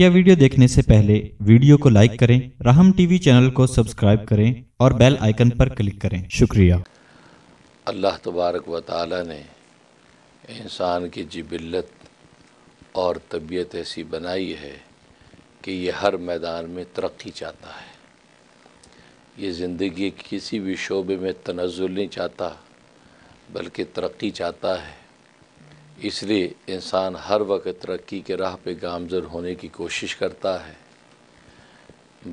मुख्य वीडियो देखने से पहले वीडियो को लाइक करें राहम टीवी चैनल को सब्सक्राइब करें और बेल आइकन पर क्लिक करें शुक्रिया अल्लाह तबारक व ताली ने इंसान की जिबिलत और तबीयत ऐसी बनाई है कि यह हर मैदान में तरक्की चाहता है ये ज़िंदगी किसी भी शोबे में तनज़ुल नहीं चाहता बल्कि तरक्की चाहता है इसलिए इंसान हर वक्त तरक्की के राह पे गामजर होने की कोशिश करता है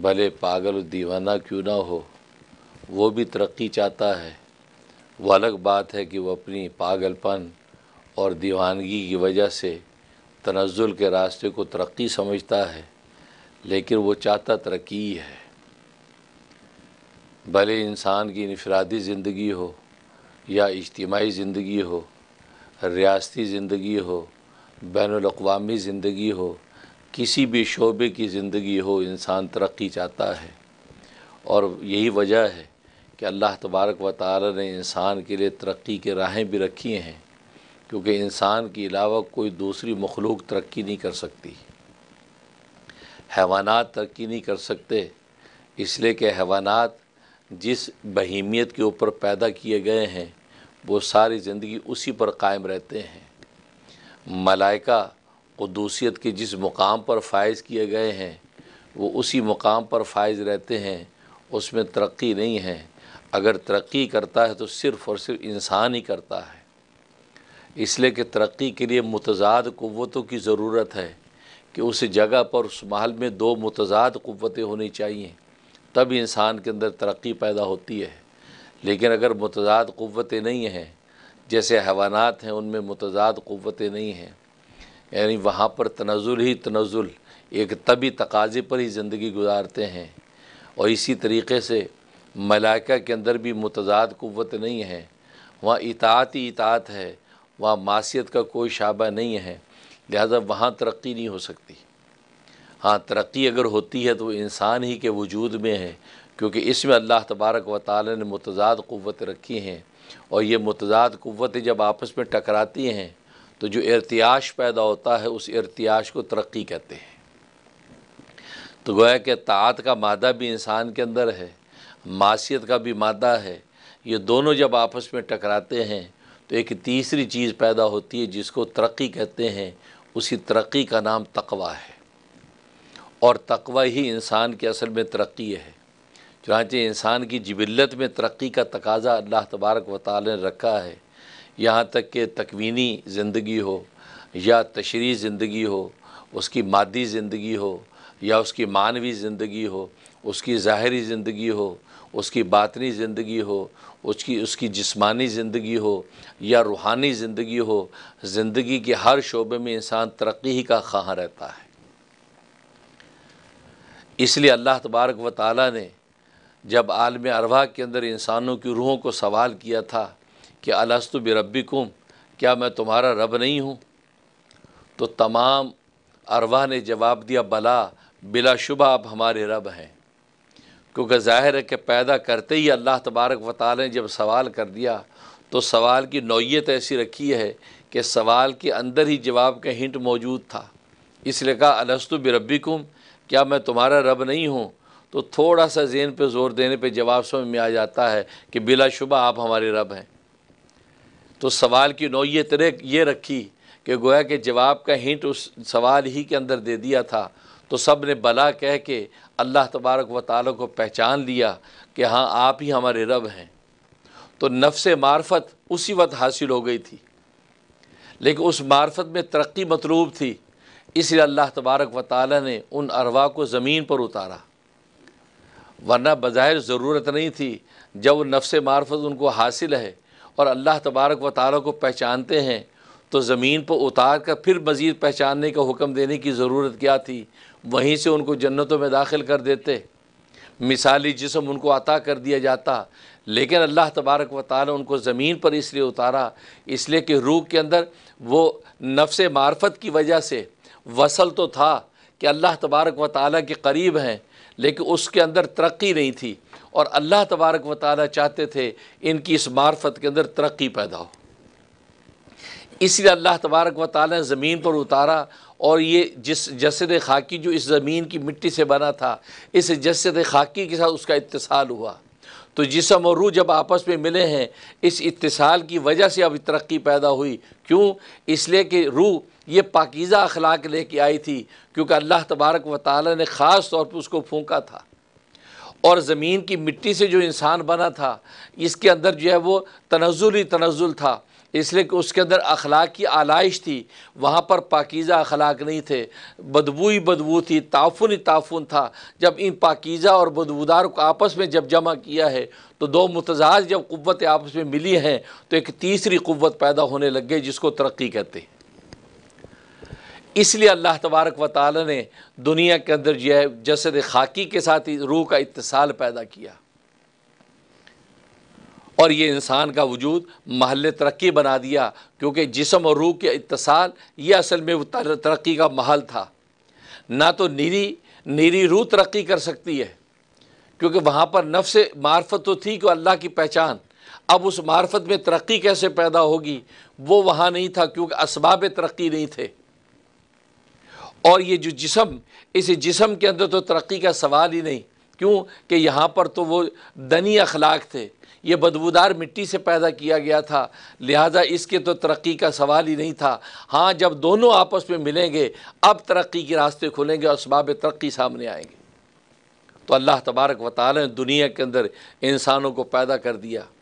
भले पागल दीवाना क्यों ना हो वो भी तरक्की चाहता है वो अलग बात है कि वो अपनी पागलपन और दीवानगी की वजह से तनज़ुल के रास्ते को तरक्की समझता है लेकिन वो चाहता तरक्की है भले इंसान की इनफरादी ज़िंदगी हो या इज्तमाही ज़िंदगी हो रियाती ज़िंदगी हो बैन अवी ज़िंदगी हो किसी भी शोबे की ज़िंदगी हो इंसान तरक्की चाहता है और यही वजह है कि अल्लाह तबारक व ताली ने इंसान के लिए तरक्की के राहें भी रखी हैं क्योंकि इंसान के अलावा कोई दूसरी मखलूक तरक्की नहीं कर सकती हैवानात तरक्की नहीं कर सकते इसलिए कि हैवानात जिस बहीमियत के ऊपर पैदा किए गए हैं वो सारी ज़िंदगी उसी पर कायम रहते हैं मलाइका कदूसियत के जिस मुकाम पर फायज़ किए गए हैं वो उसी मुकाम पर फायज़ रहते हैं उसमें तरक्की नहीं है अगर तरक्की करता है तो सिर्फ़ और सिर्फ इंसान ही करता है इसलिए कि तरक्की के लिए मतजाद क़वतों की ज़रूरत है कि उस जगह पर उस महल में दो मतजाद क़वतें होनी चाहिए तब इंसान के अंदर तरक्की पैदा होती है लेकिन अगर मतदाद क़वतें नहीं हैं जैसे हवानात हैं उनमें मतदाद क़वतें नहीं हैं यानी वहाँ पर तनाजुल ही तनजुल एक तभी तकाजे पर ही ज़िंदगी गुजारते हैं और इसी तरीके से मलाइका के अंदर भी मतदाद क़वत नहीं है वहाँ इतात ही इतात है वहाँ मासीत का कोई शाबा नहीं है लिहाजा वहाँ तरक्की नहीं हो सकती हाँ तरक्की अगर होती है तो इंसान ही के वजूद में है क्योंकि इसमें अल्लाह तबारक व ताली ने मतजाद क़वत रखी हैं और ये मतजाद क़वतें जब आपस में टकराती हैं तो जो इरतियाश पैदा होता है उस इरतियाश को तरक्की कहते हैं तो गोया कि तात का मादा भी इंसान के अंदर है मासीत का भी मादा है ये दोनों जब आपस में टकराते हैं तो एक तीसरी चीज़ पैदा होती है जिसको तरक्की कहते हैं उसी तरक्की का नाम तकवा है और तकवा ही इंसान के असल में तरक्की है चुनाचे इंसान की जबिलत में तरक्की का तकाजा अल्लाह तबारक व ताल ने रखा है यहाँ तक कि तकवीनी ज़िंदगी हो या तशरी ज़िंदगी हो उसकी मादी ज़िंदगी हो या उसकी मानवी ज़िंदगी हो उसकी ज़ाहरी ज़िंदगी हो उसकी बातनी ज़िंदगी हो उसकी उसकी जिस्मानी ज़िंदगी हो या रूहानी ज़िंदगी हो ज़िंदगी के हर शोबे में इंसान तरक्की ही का खां रहता है इसलिए अल्लाह तबारक व ताली ने जब आलम अरवा के अंदर इंसानों की रूहों को सवाल किया था कि अलस्तु बिरबी कुम क्या मैं तुम्हारा रब नहीं हूँ तो तमाम अरवा ने जवाब दिया बिला बिलाशुबा आप हमारे रब हैं क्योंकि ज़ाहिर है कि पैदा करते ही अल्लाह तबारक वाल ने जब सवाल कर दिया तो सवाल की नौीयत ऐसी रखी है कि सवाल के अंदर ही जवाब का हिंट मौजूद था इसलिए कहा अलस्तु बिरबी कुम क्या मैं तुम्हारा रब नहीं हूँ तो थोड़ा सा जेन पे ज़ोर देने पे जवाब समझ में आ जाता है कि बिलाशुबा आप हमारे रब हैं तो सवाल की नौीयत ये रखी कि गोया के जवाब का हिंट उस सवाल ही के अंदर दे दिया था तो सब ने भला कह के अल्लाह तबारक व ताल को पहचान लिया कि हाँ आप ही हमारे रब हैं तो नफ्स मार्फत उसी वक्त हासिल हो गई थी लेकिन उस मार्फत में तरक्की मतलूब थी इसलिए अल्लाह तबारक व ताली ने उन अरवा को ज़मीन पर उतारा वरना बज़ाहिर ज़रूरत नहीं थी जब नफ्स मार्फत उनको हासिल है और अल्लाह तबारक व ताली को पहचानते हैं तो ज़मीन पर उतार कर फिर मज़ीद पहचानने का हुक्म देने की ज़रूरत क्या थी वहीं से उनको जन्नतों में दाखिल कर देते मिसाली जिसम उनको अता कर दिया जाता लेकिन अल्लाह तबारक व ताल उनको ज़मीन पर इसलिए उतारा इसलिए कि रूह के अंदर वो नफ्स मार्फत की वजह से वसल तो था कि अल्लाह तबारक व ताली के करीब हैं लेकिन उसके अंदर तरक्की नहीं थी और अल्लाह तबारक व ताली चाहते थे इनकी इस मार्फत के अंदर तरक्की पैदा हो इसलिए अल्लाह तबारक व ताली ज़मीन पर उतारा और ये जिस जसद खाकी जो इस ज़मीन की मिट्टी से बना था इस जसद खाकी के साथ उसका इतसाल हुआ तो जिसम और रूह जब आपस में मिले हैं इस इतसाल की वजह से अब तरक्की पैदा हुई क्यों इसलिए कि रूह ये पाकिज़ा अखलाक लेके आई थी क्योंकि अल्लाह तबारक व ताली ने ख़ास तौर पर उसको फूका था और ज़मीन की मिट्टी से जो इंसान बना था इसके अंदर जो है वो तनजुल ही तनजुल था इसलिए कि उसके अंदर अखलाक की आलाइश थी वहाँ पर पाकिज़ा अखलाक नहीं थे बदबू ही बदबू थी ताफुन ही ताफुन था जब इन पाकिज़ा और बदबूदार को आपस में जब जमा किया है तो दो मतजाज जब क़वत आपस में मिली हैं तो एक तीसरी क़वत पैदा होने लग गई जिसको तरक्की कहते हैं इसलिए अल्लाह तबारक व ताली ने दुनिया के अंदर जो है जसद खाकी के साथ ही रूह का इतसाल पैदा किया और ये इंसान का वजूद महल तरक्की बना दिया क्योंकि जिसम और रूह के इतसाल ये असल में तरक्की का महल था ना तो नीरी नीरी रूह तरक्की कर सकती है क्योंकि वहाँ पर नफ्स मार्फत तो थी कि अल्लाह की पहचान अब उस मार्फत में तरक्की कैसे पैदा होगी वो वहाँ नहीं था क्योंकि इसबाब तरक्की नहीं थे और ये जो जिसम इस जिसम के अंदर तो तरक्की का सवाल ही नहीं क्यों कि यहाँ पर तो वो दनी अखलाक थे ये बदबूदार मिट्टी से पैदा किया गया था लिहाजा इसके तो तरक्की का सवाल ही नहीं था हाँ जब दोनों आपस में मिलेंगे अब तरक्की के रास्ते खुलेंगे और सबाब तरक्की सामने आएंगे तो अल्लाह तबारक वाली ने दुनिया के अंदर इंसानों को पैदा कर दिया